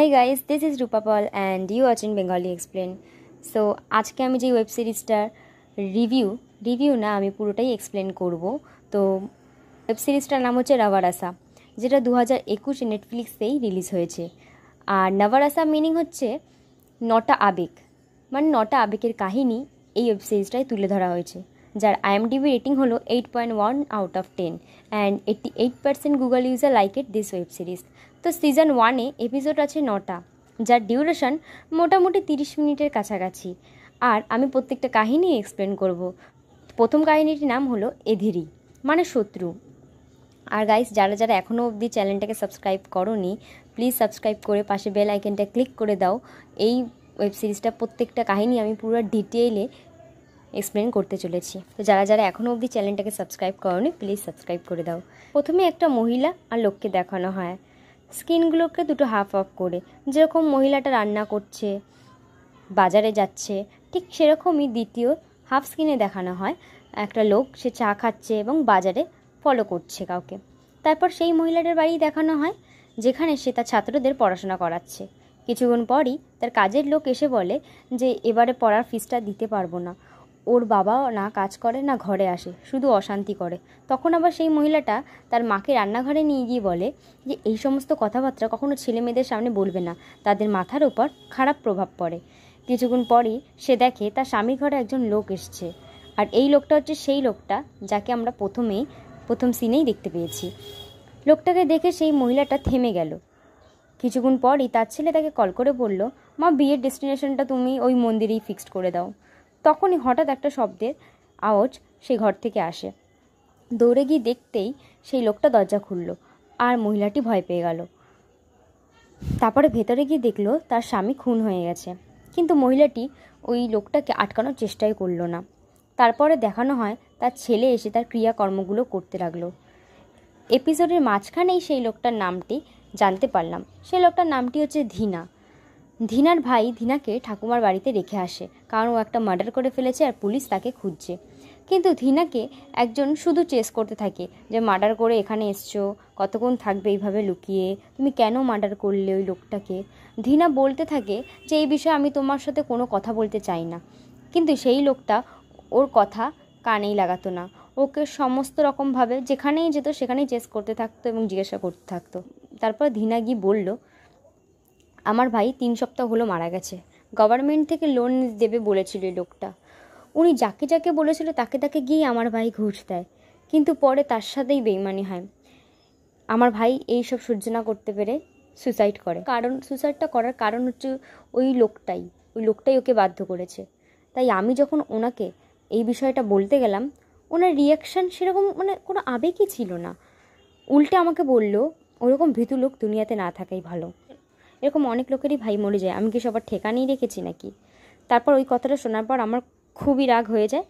high guys this is রূপাপল and you watching Bengali explain so আজকে আমি যে ওয়েব সিরিজটার রিভিউ রিভিউ না আমি পুরোটাই এক্সপ্লেন করব তো ওয়েব সিরিজটার নাম হচ্ছে রাভারাসা যেটা দু হাজার একুশে নেটফ্লিক্সেই রিলিজ হয়েছে আর নাভারাসা মিনিং হচ্ছে নটা আবেগ মানে নটা আবেগের কাহিনী এই ওয়েব সিরিজটায় তুলে ধরা হয়েছে যার আইএমডিবি রেটিং হলো eight point one out of ten and eighty eight percent Google user like at this web series তো সিজন ওয়ানে এপিসোড আছে নটা যার ডিউরেশন মোটামুটি তিরিশ মিনিটের কাছাকাছি আর আমি প্রত্যেকটা কাহিনী এক্সপ্লেন করব প্রথম কাহিনীটির নাম হলো এধিরি মানে শত্রু আর গাইস যারা যারা এখনও অবধি চ্যানেলটাকে সাবস্ক্রাইব করনি প্লিজ সাবস্ক্রাইব করে পাশে বেল আইকনটা ক্লিক করে দাও এই ওয়েব সিরিজটা প্রত্যেকটা কাহিনী আমি পুরো ডিটেইলে এক্সপ্লেন করতে চলেছি তো যারা যারা এখনও অবধি চ্যানেলটাকে সাবস্ক্রাইব করনি প্লিজ সাবস্ক্রাইব করে দাও প্রথমে একটা মহিলা আর লোককে দেখানো হয় স্কিনগুলোকে দুটো হাফ অফ করে যেরকম মহিলাটা রান্না করছে বাজারে যাচ্ছে ঠিক সেরকমই দ্বিতীয় হাফ স্কিনে দেখানো হয় একটা লোক সে চা খাচ্ছে এবং বাজারে ফলো করছে কাউকে তারপর সেই মহিলাটার বাড়ি দেখানো হয় যেখানে সে তার ছাত্রদের পড়াশোনা করাচ্ছে কিছুক্ষণ পরই তার কাজের লোক এসে বলে যে এবারে পড়ার ফিসটা দিতে পারবো না ওর বাবা না কাজ করে না ঘরে আসে শুধু অশান্তি করে তখন আবার সেই মহিলাটা তার মাকে রান্নাঘরে নিয়ে গিয়ে বলে যে এই সমস্ত কথাবার্তা কখনো ছেলে মেয়েদের সামনে বলবে না তাদের মাথার ওপর খারাপ প্রভাব পড়ে কিছুক্ষণ পরই সে দেখে তার স্বামীর ঘরে একজন লোক এসছে আর এই লোকটা হচ্ছে সেই লোকটা যাকে আমরা প্রথমেই প্রথম সিনেই দেখতে পেয়েছি লোকটাকে দেখে সেই মহিলাটা থেমে গেল কিছুক্ষণ পরই তার ছেলে তাকে কল করে বলল মা বিয়ের ডেস্টিনেশনটা তুমি ওই মন্দিরেই ফিক্সড করে দাও তখনই হঠাৎ একটা শব্দের আওয়াজ সেই ঘর থেকে আসে দৌড়ে গিয়ে দেখতেই সেই লোকটা দরজা খুলল আর মহিলাটি ভয় পেয়ে গেল তারপরে ভেতরে গিয়ে দেখলো তার স্বামী খুন হয়ে গেছে কিন্তু মহিলাটি ওই লোকটাকে আটকানোর চেষ্টাই করলো না তারপরে দেখানো হয় তার ছেলে এসে তার ক্রিয়াকর্মগুলো করতে লাগলো এপিসোডের মাঝখানেই সেই লোকটার নামটি জানতে পারলাম সেই লোকটার নামটি হচ্ছে ধীনা ধীনার ভাই ধীনাকে ঠাকুমার বাড়িতে রেখে আসে কারণ ও একটা মার্ডার করে ফেলেছে আর পুলিশ তাকে খুঁজছে কিন্তু ধীনাকে একজন শুধু চেস করতে থাকে যে মার্ডার করে এখানে এসছো কতক্ষণ থাকবে এইভাবে লুকিয়ে তুমি কেন মার্ডার করলে ওই লোকটাকে ধীনা বলতে থাকে যে এই বিষয়ে আমি তোমার সাথে কোনো কথা বলতে চাই না কিন্তু সেই লোকটা ওর কথা কানেই লাগাতো না ওকে সমস্ত রকমভাবে যেখানেই যেত সেখানেই চেস করতে থাকতো এবং জিজ্ঞাসা করতে থাকতো তারপর ধীনা গিয়ে বললো আমার ভাই তিন সপ্তাহ হলো মারা গেছে গভর্নমেন্ট থেকে লোন দেবে বলেছিল লোকটা উনি যাকে যাকে বলেছিল তাকে তাকে গিয়ে আমার ভাই ঘুষ দেয় কিন্তু পরে তার সাথেই বেইমানি হয় আমার ভাই সব সহ্য না করতে পেরে সুসাইড করে কারণ সুসাইডটা করার কারণ হচ্ছে ওই লোকটাই ওই লোকটাই ওকে বাধ্য করেছে তাই আমি যখন ওনাকে এই বিষয়টা বলতে গেলাম ওনার রিয়াকশান সেরকম মানে কোনো আবেগই ছিল না উল্টে আমাকে বলল ওরকম ভীতু লোক দুনিয়াতে না থাকাই ভালো এরকম অনেক লোকেরই ভাই মরে যায় আমি কি সবার ঠেকানেই রেখেছি নাকি তারপর ওই কথাটা শোনার পর আমার খুবই রাগ হয়ে যায়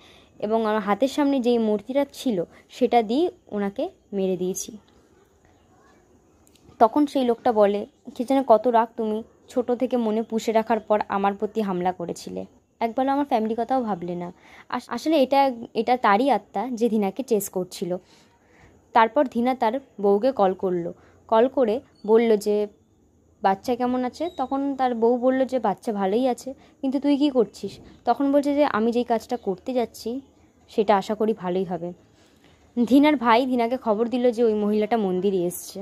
এবং আমার হাতের সামনে যেই মূর্তিটা ছিল সেটা দিয়ে ওনাকে মেরে দিয়েছি তখন সেই লোকটা বলে কে যেন কত রাগ তুমি ছোট থেকে মনে পুষে রাখার পর আমার প্রতি হামলা করেছিলে একবারও আমার ফ্যামিলি কথাও ভাবলে না আসলে এটা এটা তারই আত্মা যে ধীনাকে চেস করছিল তারপর ধীনা তার বউকে কল করলো কল করে বলল যে বাচ্চা কেমন আছে তখন তার বউ বলল যে বাচ্চা ভালোই আছে কিন্তু তুই কি করছিস তখন বলছে যে আমি যেই কাজটা করতে যাচ্ছি সেটা আশা করি ভালোই হবে ধীনার ভাই ধীনাকে খবর দিল যে ওই মহিলাটা মন্দিরে এসছে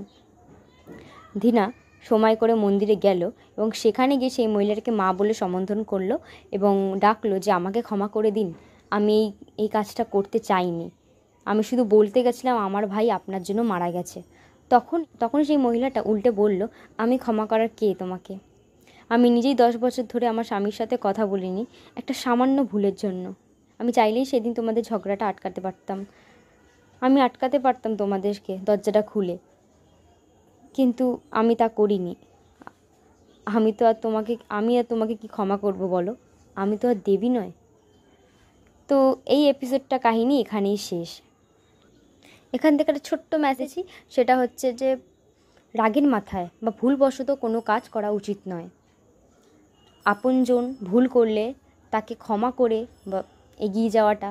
ধীনা সময় করে মন্দিরে গেল এবং সেখানে গিয়ে সেই মহিলাটাকে মা বলে সম্বোধন করলো এবং ডাকলো যে আমাকে ক্ষমা করে দিন আমি এই এই কাজটা করতে চাইনি আমি শুধু বলতে গেছিলাম আমার ভাই আপনার জন্য মারা গেছে তখন তখন সেই মহিলাটা উল্টে বলল আমি ক্ষমা করার কে তোমাকে আমি নিজেই দশ বছর ধরে আমার স্বামীর সাথে কথা বলিনি একটা সামান্য ভুলের জন্য আমি চাইলেই সেদিন তোমাদের ঝগড়াটা আটকাতে পারতাম আমি আটকাতে পারতাম তোমাদেরকে দরজাটা খুলে কিন্তু আমি তা করিনি আমি তো আর তোমাকে আমি আর তোমাকে কি ক্ষমা করব বলো আমি তো আর দেবী নয় তো এই এপিসোডটা কাহিনী এখানেই শেষ এখান থেকে একটা ছোট্ট মেসেজই সেটা হচ্ছে যে রাগের মাথায় বা ভুলবশত কোনো কাজ করা উচিত নয় আপনজন ভুল করলে তাকে ক্ষমা করে বা এগিয়ে যাওয়াটা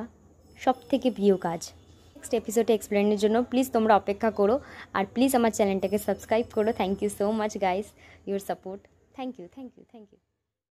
সব থেকে প্রিয় কাজ নেক্সট এপিসোডে এক্সপ্লেনের জন্য প্লিজ তোমরা অপেক্ষা করো আর প্লিজ আমার চ্যানেলটাকে সাবস্ক্রাইব করো thank you so much guys your support thank you thank you thank you